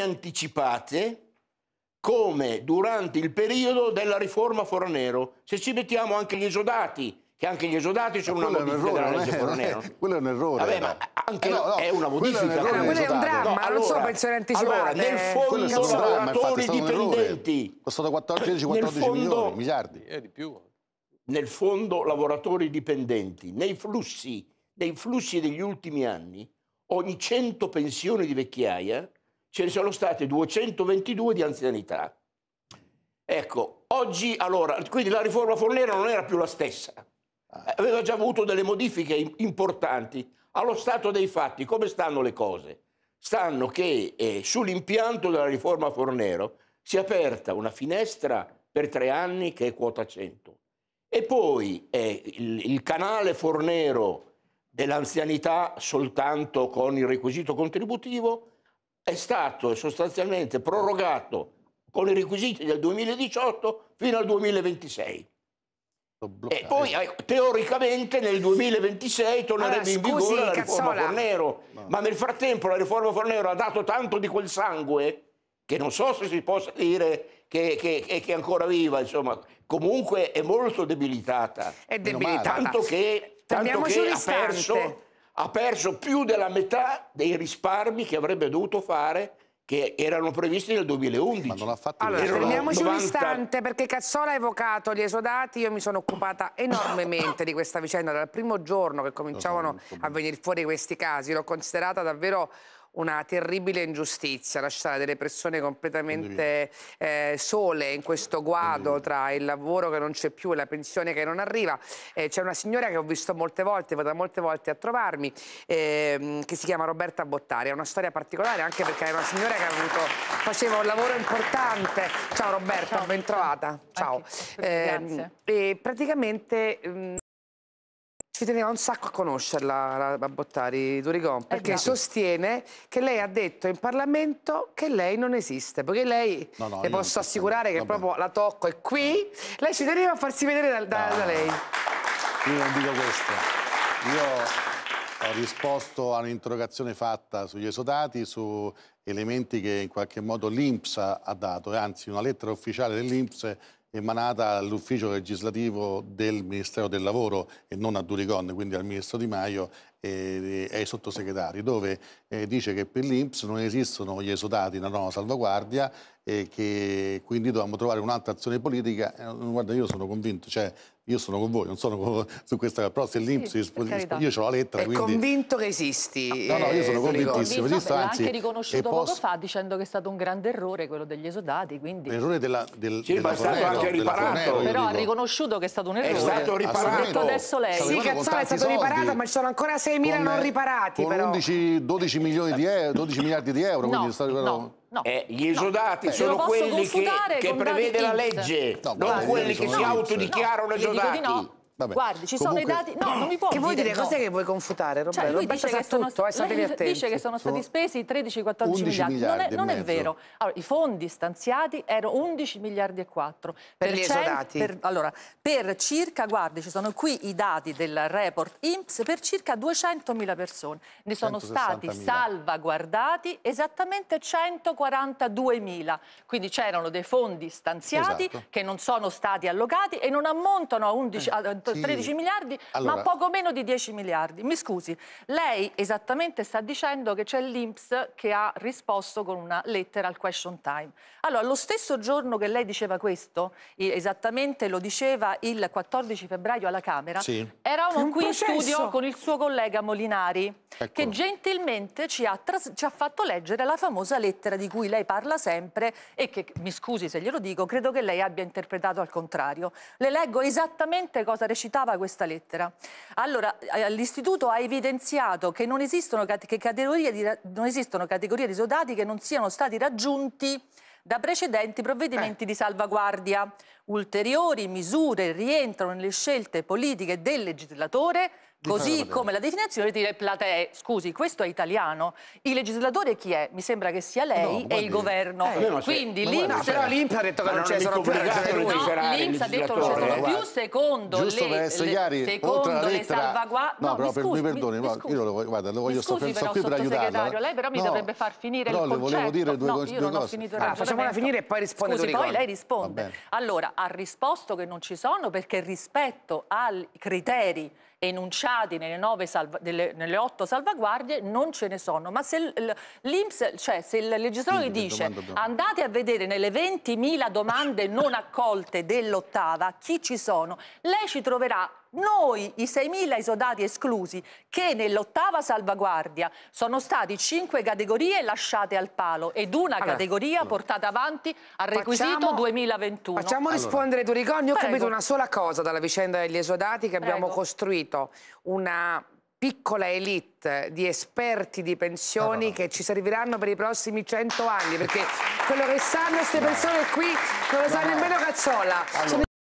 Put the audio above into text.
anticipate come durante il periodo della riforma Fornero. Se ci mettiamo anche gli esodati, che anche gli esodati sono una modifica errore, della legge eh, Fornero. Eh, eh, quello è un errore. Vabbè, ma anche eh no, no, è una modifica. Quello è un, errore, quello è un dramma, no, allora, lo so, pensare anticipata. Allora, nel fondo lavoratori dipendenti... Costato 14-14 milioni, miliardi. È eh, di più. Nel fondo lavoratori dipendenti, nei flussi, nei flussi degli ultimi anni, ogni 100 pensioni di vecchiaia ce ne sono state 222 di anzianità. Ecco, oggi allora, quindi la riforma Fornero non era più la stessa, ah. aveva già avuto delle modifiche importanti. Allo stato dei fatti, come stanno le cose? Stanno che eh, sull'impianto della riforma Fornero si è aperta una finestra per tre anni che è quota 100 e poi eh, il, il canale Fornero dell'anzianità soltanto con il requisito contributivo è stato sostanzialmente prorogato con i requisiti del 2018 fino al 2026. E poi eh, teoricamente nel 2026 tornerebbe allora, in vigore la riforma Cazzola. Fornero. Ma nel frattempo la riforma Fornero ha dato tanto di quel sangue che non so se si possa dire che, che, che è ancora viva, insomma, comunque è molto debilitata. È debilitata. Tanto che, tanto che ha perso ha perso più della metà dei risparmi che avrebbe dovuto fare che erano previsti nel 2011. Ma non ha fatto allora, fermiamoci 90... un istante perché Cazzola ha evocato gli esodati, io mi sono occupata enormemente di questa vicenda dal primo giorno che cominciavano a venire fuori questi casi, l'ho considerata davvero una terribile ingiustizia lasciare delle persone completamente eh, sole in questo guado tra il lavoro che non c'è più e la pensione che non arriva. Eh, c'è una signora che ho visto molte volte, vado molte volte a trovarmi, ehm, che si chiama Roberta Bottari. È una storia particolare anche perché è una signora che avuto, faceva un lavoro importante. Ciao Roberta, ben trovata. Ciao. Ciao. Eh, e praticamente... Mm, ci teneva un sacco a conoscerla la, la Bottari Durigon eh perché eh sostiene che lei ha detto in Parlamento che lei non esiste perché lei, no, no, le posso assicurare che proprio la tocco è qui lei ci teneva a farsi vedere da, da, da lei io non dico questo io ho risposto a un'interrogazione fatta sugli esodati su elementi che in qualche modo l'INPS ha dato anzi una lettera ufficiale dell'INPS emanata all'ufficio legislativo del Ministero del Lavoro e non a Duricon, quindi al Ministro Di Maio e, ai sottosegretari, dove eh, dice che per l'Inps non esistono gli esodati nella nuova salvaguardia e che quindi dobbiamo trovare un'altra azione politica. Eh, guarda, io sono convinto, cioè io sono con voi, non sono con, su questa, però se l'Inps sì, io ho la lettera. È quindi... convinto che esisti. No, no, io sono eh, convintissimo. Esisto, l'ha anche riconosciuto posso... poco fa dicendo che è stato un grande errore quello degli esodati. Quindi... L'errore della, del, Ci della è stato Fornero, anche riparato. Fornero, però dico. ha riconosciuto che è stato un errore. È stato riparato. adesso lei. Sì, cazzola è stato soldi, riparato, ma ci sono ancora 6.000 non riparati. Con 11, 12, di euro, 12 miliardi di euro. No, quindi è stato, però... no. No, eh, gli esodati no. sono quelli che, che prevede la legge, no, non quelli che si autodichiarano esodati. Vabbè. Guardi, ci Comunque... sono i dati. No, non mi può Che vuoi dire? No. Cos'è che vuoi confutare, Roberto? Cioè, lui Roberto dice, che sono, tutto, eh, dice che sono stati spesi 13-14 miliardi. miliardi. Non, è, non è, vero. Allora, i fondi stanziati erano 11 miliardi e 4. Per, per gli esodati? Per, allora, per circa, guardi, ci sono qui i dati del report INPS, per circa 200 mila persone. Ne sono stati salvaguardati esattamente 142 mila. Quindi c'erano dei fondi stanziati esatto. che non sono stati allocati e non ammontano a 11... Eh esatto, sì. 13 miliardi, allora... ma poco meno di 10 miliardi. Mi scusi, lei esattamente sta dicendo che c'è l'Inps che ha risposto con una lettera al question time. Allora, lo stesso giorno che lei diceva questo, esattamente lo diceva il 14 febbraio alla Camera, sì. eravamo qui processo. in studio con il suo collega Molinari, ecco. che gentilmente ci ha, ci ha fatto leggere la famosa lettera di cui lei parla sempre e che, mi scusi se glielo dico, credo che lei abbia interpretato al contrario. Le leggo esattamente cosa recita recitava questa lettera. Allora, eh, l'istituto ha evidenziato che, non esistono, che categorie di, non esistono categorie di soldati che non siano stati raggiunti da precedenti provvedimenti eh. di salvaguardia. Ulteriori misure rientrano nelle scelte politiche del legislatore Così come la definizione di platee. Scusi, questo è italiano. Il legislatore chi è? Mi sembra che sia lei no, e il governo. Eh, Quindi l'Inps... però l'Inps ha detto che non, non ci sono più ragioni. No, l'Inps ha detto che non ci più secondo Giusto le, per secondo le salvaguardie... No, però mi, perdoni, io lo, guarda, lo voglio soffrire qui per aiutarla. Eh. Lei però mi dovrebbe far finire il concetto. No, le volevo dire due cose. Facciamola finire e poi risponde Scusi, poi lei risponde. Allora, ha risposto che non ci sono perché rispetto ai criteri enunciati gradi nelle, salva, delle, nelle otto salvaguardie non ce ne sono. Ma se l'Inps, cioè se il legislatore dice andate a vedere nelle 20.000 domande non accolte dell'ottava chi ci sono, lei ci troverà noi, i 6.000 esodati esclusi, che nell'ottava salvaguardia sono stati cinque categorie lasciate al palo ed una allora, categoria allora. portata avanti al requisito facciamo, 2021. Facciamo allora. rispondere Turiconi, ho Prego. capito una sola cosa dalla vicenda degli esodati che Prego. abbiamo costruito, una piccola elite di esperti di pensioni ah, no, no, che ci serviranno per i prossimi cento anni perché quello che sanno queste persone qui non lo sa nemmeno Cazzola. Allora.